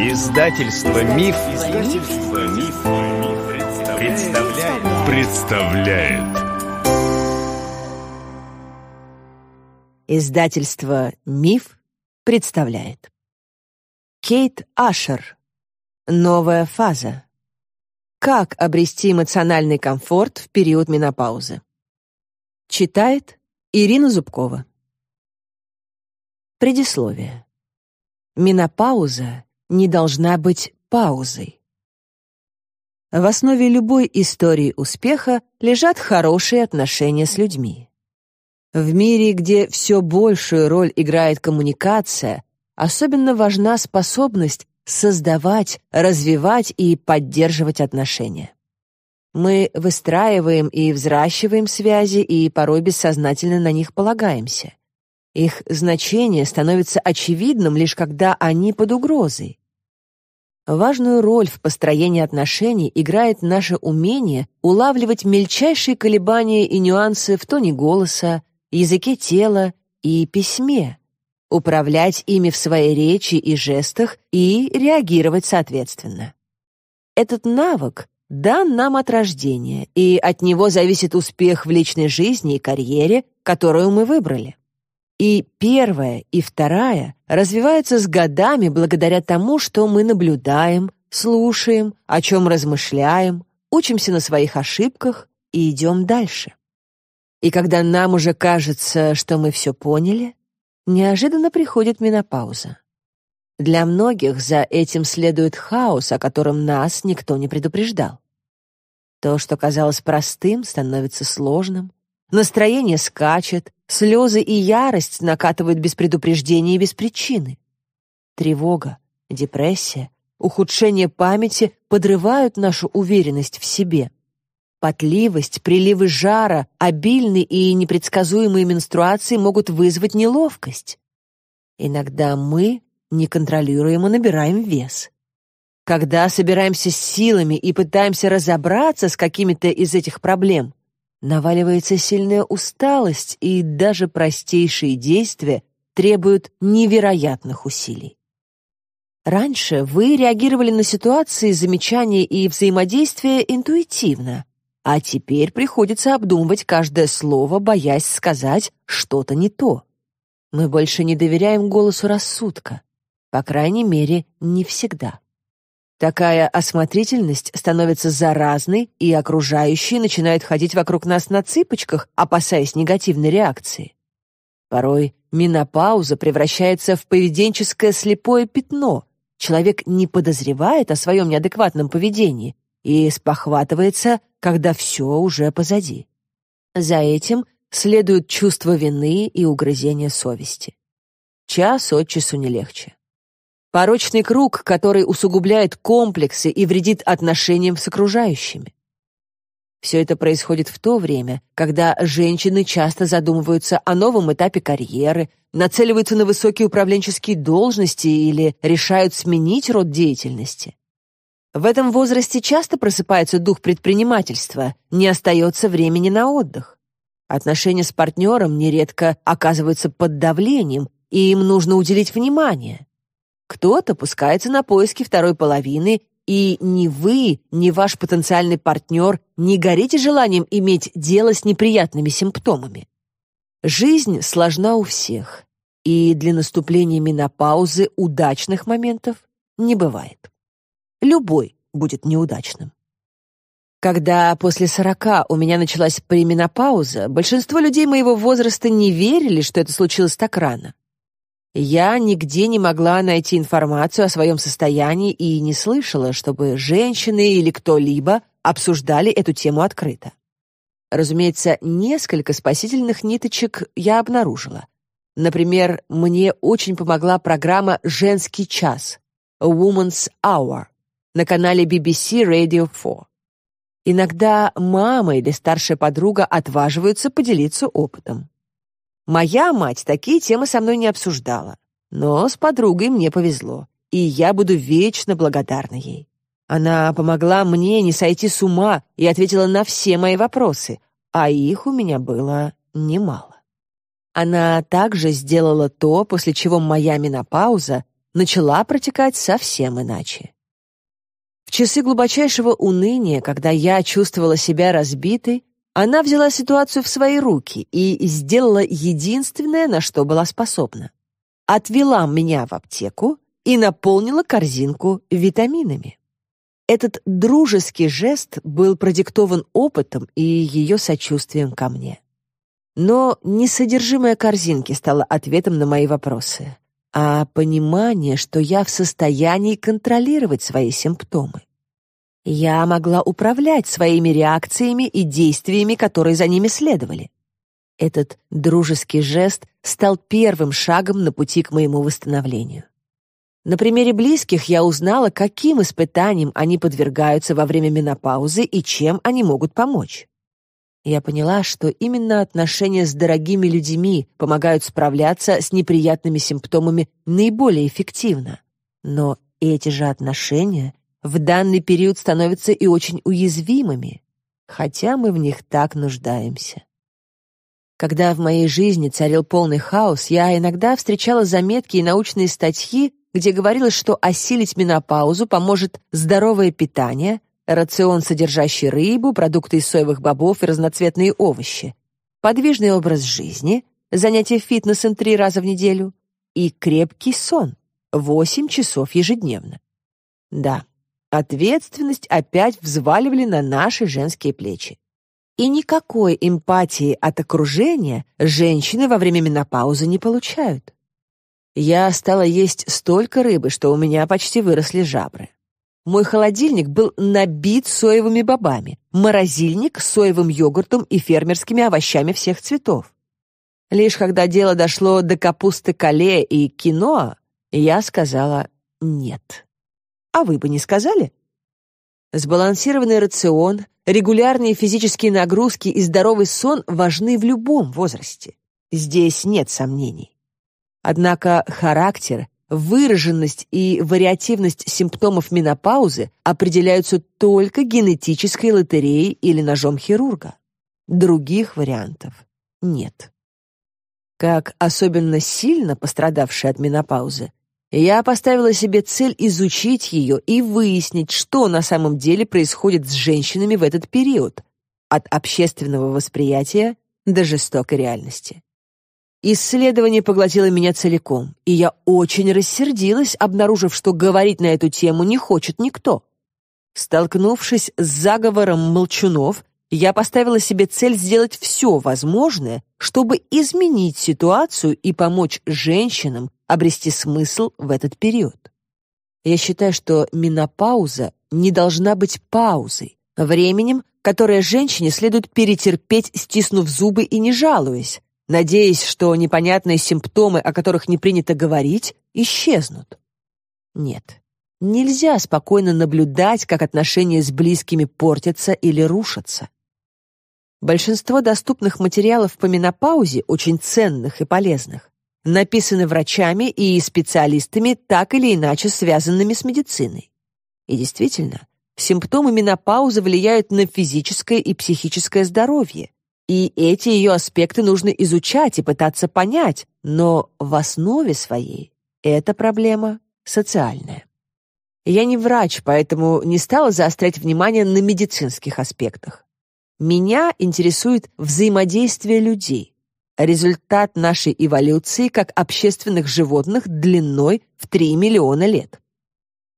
Издательство Миф, Издательство Миф, представляет. представляет. Издательство Миф представляет. Кейт Ашер. Новая фаза. Как обрести эмоциональный комфорт в период менопаузы? Читает Ирина Зубкова. Предисловие. Менопауза не должна быть паузой. В основе любой истории успеха лежат хорошие отношения с людьми. В мире, где все большую роль играет коммуникация, особенно важна способность создавать, развивать и поддерживать отношения. Мы выстраиваем и взращиваем связи, и порой бессознательно на них полагаемся. Их значение становится очевидным лишь когда они под угрозой. Важную роль в построении отношений играет наше умение улавливать мельчайшие колебания и нюансы в тоне голоса, языке тела и письме, управлять ими в своей речи и жестах и реагировать соответственно. Этот навык дан нам от рождения, и от него зависит успех в личной жизни и карьере, которую мы выбрали. И первая, и вторая развиваются с годами благодаря тому, что мы наблюдаем, слушаем, о чем размышляем, учимся на своих ошибках и идем дальше. И когда нам уже кажется, что мы все поняли, неожиданно приходит менопауза. Для многих за этим следует хаос, о котором нас никто не предупреждал. То, что казалось простым, становится сложным, настроение скачет, Слезы и ярость накатывают без предупреждения и без причины. Тревога, депрессия, ухудшение памяти подрывают нашу уверенность в себе. Потливость, приливы жара, обильные и непредсказуемые менструации могут вызвать неловкость. Иногда мы неконтролируемо набираем вес. Когда собираемся с силами и пытаемся разобраться с какими-то из этих проблем, наваливается сильная усталость, и даже простейшие действия требуют невероятных усилий. Раньше вы реагировали на ситуации, замечания и взаимодействия интуитивно, а теперь приходится обдумывать каждое слово, боясь сказать что-то не то. Мы больше не доверяем голосу рассудка, по крайней мере, не всегда. Такая осмотрительность становится заразной, и окружающие начинают ходить вокруг нас на цыпочках, опасаясь негативной реакции. Порой менопауза превращается в поведенческое слепое пятно. Человек не подозревает о своем неадекватном поведении и спохватывается, когда все уже позади. За этим следуют чувство вины и угрызение совести. Час от часу не легче порочный круг, который усугубляет комплексы и вредит отношениям с окружающими. Все это происходит в то время, когда женщины часто задумываются о новом этапе карьеры, нацеливаются на высокие управленческие должности или решают сменить род деятельности. В этом возрасте часто просыпается дух предпринимательства, не остается времени на отдых. Отношения с партнером нередко оказываются под давлением, и им нужно уделить внимание. Кто-то пускается на поиски второй половины, и ни вы, ни ваш потенциальный партнер не горите желанием иметь дело с неприятными симптомами. Жизнь сложна у всех, и для наступления менопаузы удачных моментов не бывает. Любой будет неудачным. Когда после сорока у меня началась пременопауза, большинство людей моего возраста не верили, что это случилось так рано. Я нигде не могла найти информацию о своем состоянии и не слышала, чтобы женщины или кто-либо обсуждали эту тему открыто. Разумеется, несколько спасительных ниточек я обнаружила. Например, мне очень помогла программа «Женский час» «Woman's Hour» на канале BBC Radio 4. Иногда мама или старшая подруга отваживаются поделиться опытом. Моя мать такие темы со мной не обсуждала. Но с подругой мне повезло, и я буду вечно благодарна ей. Она помогла мне не сойти с ума и ответила на все мои вопросы, а их у меня было немало. Она также сделала то, после чего моя менопауза начала протекать совсем иначе. В часы глубочайшего уныния, когда я чувствовала себя разбитой, она взяла ситуацию в свои руки и сделала единственное, на что была способна. Отвела меня в аптеку и наполнила корзинку витаминами. Этот дружеский жест был продиктован опытом и ее сочувствием ко мне. Но не содержимое корзинки стало ответом на мои вопросы, а понимание, что я в состоянии контролировать свои симптомы. Я могла управлять своими реакциями и действиями, которые за ними следовали. Этот дружеский жест стал первым шагом на пути к моему восстановлению. На примере близких я узнала, каким испытаниям они подвергаются во время менопаузы и чем они могут помочь. Я поняла, что именно отношения с дорогими людьми помогают справляться с неприятными симптомами наиболее эффективно. Но эти же отношения в данный период становятся и очень уязвимыми, хотя мы в них так нуждаемся. Когда в моей жизни царил полный хаос, я иногда встречала заметки и научные статьи, где говорилось, что осилить менопаузу поможет здоровое питание, рацион, содержащий рыбу, продукты из соевых бобов и разноцветные овощи, подвижный образ жизни, занятия фитнесом три раза в неделю и крепкий сон, 8 часов ежедневно. Да, Ответственность опять взваливали на наши женские плечи. И никакой эмпатии от окружения женщины во время менопаузы не получают. Я стала есть столько рыбы, что у меня почти выросли жабры. Мой холодильник был набит соевыми бобами, морозильник соевым йогуртом и фермерскими овощами всех цветов. Лишь когда дело дошло до капусты кале и киноа, я сказала «нет». А вы бы не сказали? Сбалансированный рацион, регулярные физические нагрузки и здоровый сон важны в любом возрасте. Здесь нет сомнений. Однако характер, выраженность и вариативность симптомов менопаузы определяются только генетической лотереей или ножом хирурга. Других вариантов нет. Как особенно сильно пострадавшие от менопаузы, я поставила себе цель изучить ее и выяснить, что на самом деле происходит с женщинами в этот период, от общественного восприятия до жестокой реальности. Исследование поглотило меня целиком, и я очень рассердилась, обнаружив, что говорить на эту тему не хочет никто. Столкнувшись с заговором молчунов, я поставила себе цель сделать все возможное, чтобы изменить ситуацию и помочь женщинам обрести смысл в этот период. Я считаю, что менопауза не должна быть паузой, временем, которое женщине следует перетерпеть, стиснув зубы и не жалуясь, надеясь, что непонятные симптомы, о которых не принято говорить, исчезнут. Нет, нельзя спокойно наблюдать, как отношения с близкими портятся или рушатся. Большинство доступных материалов по менопаузе очень ценных и полезных написаны врачами и специалистами, так или иначе связанными с медициной. И действительно, симптомы менопаузы влияют на физическое и психическое здоровье, и эти ее аспекты нужно изучать и пытаться понять, но в основе своей эта проблема социальная. Я не врач, поэтому не стала заострять внимание на медицинских аспектах. Меня интересует взаимодействие людей, результат нашей эволюции как общественных животных длиной в 3 миллиона лет.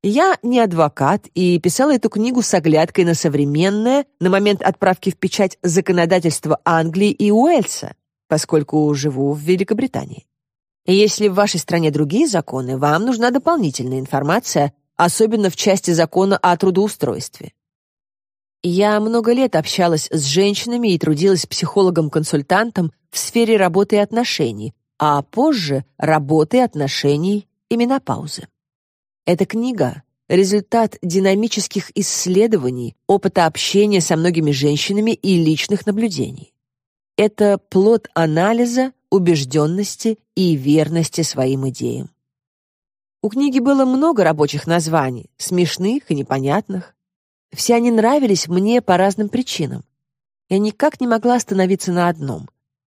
Я не адвокат и писала эту книгу с оглядкой на современное, на момент отправки в печать законодательство Англии и Уэльса, поскольку живу в Великобритании. Если в вашей стране другие законы, вам нужна дополнительная информация, особенно в части закона о трудоустройстве. Я много лет общалась с женщинами и трудилась психологом-консультантом в сфере работы и отношений, а позже работы, отношений и менопаузы. Эта книга — результат динамических исследований, опыта общения со многими женщинами и личных наблюдений. Это плод анализа, убежденности и верности своим идеям. У книги было много рабочих названий, смешных и непонятных. Все они нравились мне по разным причинам. Я никак не могла остановиться на одном.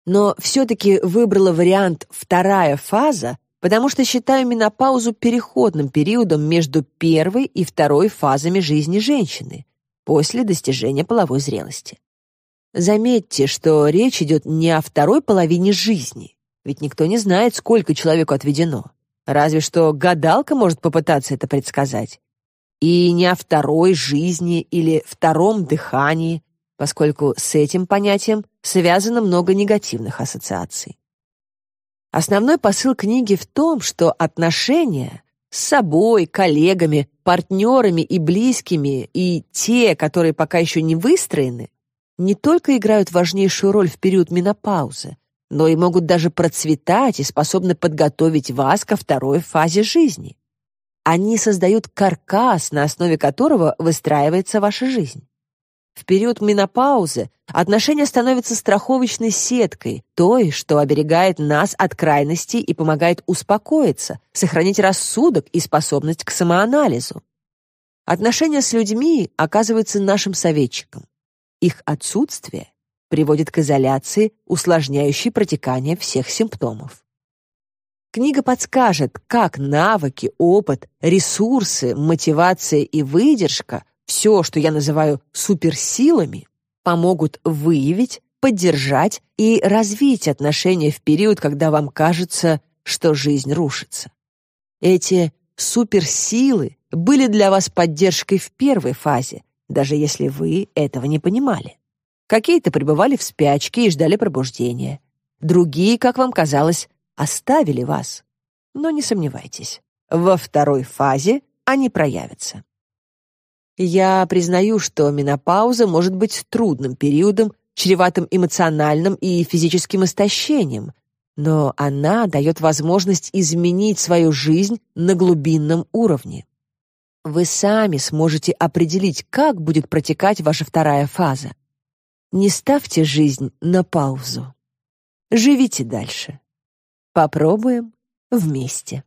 Но все-таки выбрала вариант «вторая фаза», потому что считаю менопаузу переходным периодом между первой и второй фазами жизни женщины после достижения половой зрелости. Заметьте, что речь идет не о второй половине жизни, ведь никто не знает, сколько человеку отведено. Разве что гадалка может попытаться это предсказать и не о второй жизни или втором дыхании, поскольку с этим понятием связано много негативных ассоциаций. Основной посыл книги в том, что отношения с собой, коллегами, партнерами и близкими, и те, которые пока еще не выстроены, не только играют важнейшую роль в период менопаузы, но и могут даже процветать и способны подготовить вас ко второй фазе жизни. Они создают каркас, на основе которого выстраивается ваша жизнь. В период менопаузы отношения становятся страховочной сеткой, той, что оберегает нас от крайностей и помогает успокоиться, сохранить рассудок и способность к самоанализу. Отношения с людьми оказываются нашим советчиком. Их отсутствие приводит к изоляции, усложняющей протекание всех симптомов. Книга подскажет, как навыки, опыт, ресурсы, мотивация и выдержка, все, что я называю суперсилами, помогут выявить, поддержать и развить отношения в период, когда вам кажется, что жизнь рушится. Эти суперсилы были для вас поддержкой в первой фазе, даже если вы этого не понимали. Какие-то пребывали в спячке и ждали пробуждения. Другие, как вам казалось, оставили вас. Но не сомневайтесь, во второй фазе они проявятся. Я признаю, что менопауза может быть трудным периодом, чреватым эмоциональным и физическим истощением, но она дает возможность изменить свою жизнь на глубинном уровне. Вы сами сможете определить, как будет протекать ваша вторая фаза. Не ставьте жизнь на паузу. Живите дальше. Попробуем вместе.